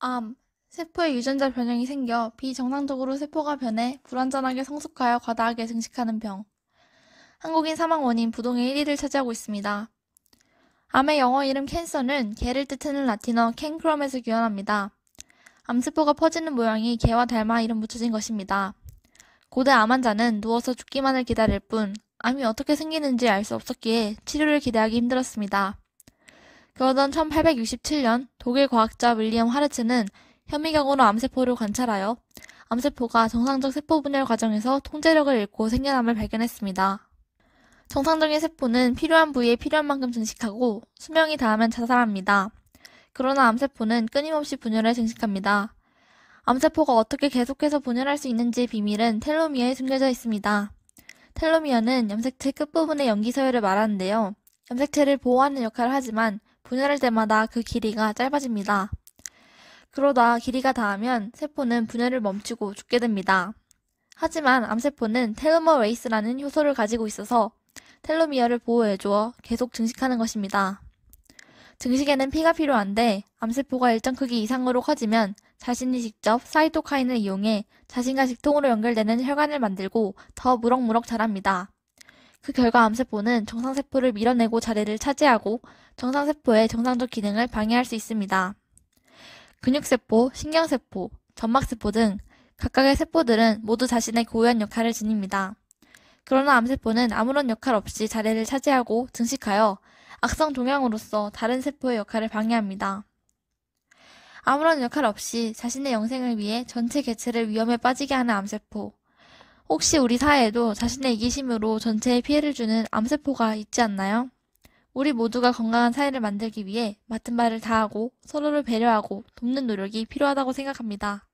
암. 세포에 유전자 변형이 생겨 비정상적으로 세포가 변해 불완전하게 성숙하여 과다하게 증식하는 병. 한국인 사망 원인 부동의 1위를 차지하고 있습니다. 암의 영어 이름 캔서는 개를 뜻하는 라틴어 캔크럼에서 유환합니다 암세포가 퍼지는 모양이 개와 닮아 이름 붙여진 것입니다. 고대 암 환자는 누워서 죽기만을 기다릴 뿐 암이 어떻게 생기는지 알 수 없었기에 치료를 기대하기 힘들었습니다. 그러던 1867년 독일 과학자 윌리엄 하르츠는 현미경으로 암세포를 관찰하여 암세포가 정상적 세포 분열 과정에서 통제력을 잃고 생겨남을 발견했습니다. 정상적인 세포는 필요한 부위에 필요한 만큼 증식하고 수명이 다하면 자살합니다. 그러나 암세포는 끊임없이 분열을 증식합니다. 암세포가 어떻게 계속해서 분열할 수 있는지 비밀은 텔로미어에 숨겨져 있습니다. 텔로미어는 염색체 끝부분의 염기 서열을 말하는데요. 염색체를 보호하는 역할을 하지만 분열할 때마다 그 길이가 짧아집니다. 그러다 길이가 닿으면 세포는 분열을 멈추고 죽게 됩니다. 하지만 암세포는 텔로머 웨이스라는 효소를 가지고 있어서 텔로미어를 보호해주어 계속 증식하는 것입니다. 증식에는 피가 필요한데 암세포가 일정 크기 이상으로 커지면 자신이 직접 사이토카인을 이용해 자신과 직통으로 연결되는 혈관을 만들고 더 무럭무럭 자랍니다. 그 결과 암세포는 정상세포를 밀어내고 자리를 차지하고 정상세포의 정상적 기능을 방해할 수 있습니다. 근육세포, 신경세포, 점막세포 등 각각의 세포들은 모두 자신의 고유한 역할을 지닙니다. 그러나 암세포는 아무런 역할 없이 자리를 차지하고 증식하여 악성 종양으로서 다른 세포의 역할을 방해합니다. 아무런 역할 없이 자신의 영생을 위해 전체 개체를 위험에 빠지게 하는 암세포. 혹시 우리 사회에도 자신의 이기심으로 전체에 피해를 주는 암세포가 있지 않나요? 우리 모두가 건강한 사회를 만들기 위해 맡은 바를 다하고 서로를 배려하고 돕는 노력이 필요하다고 생각합니다.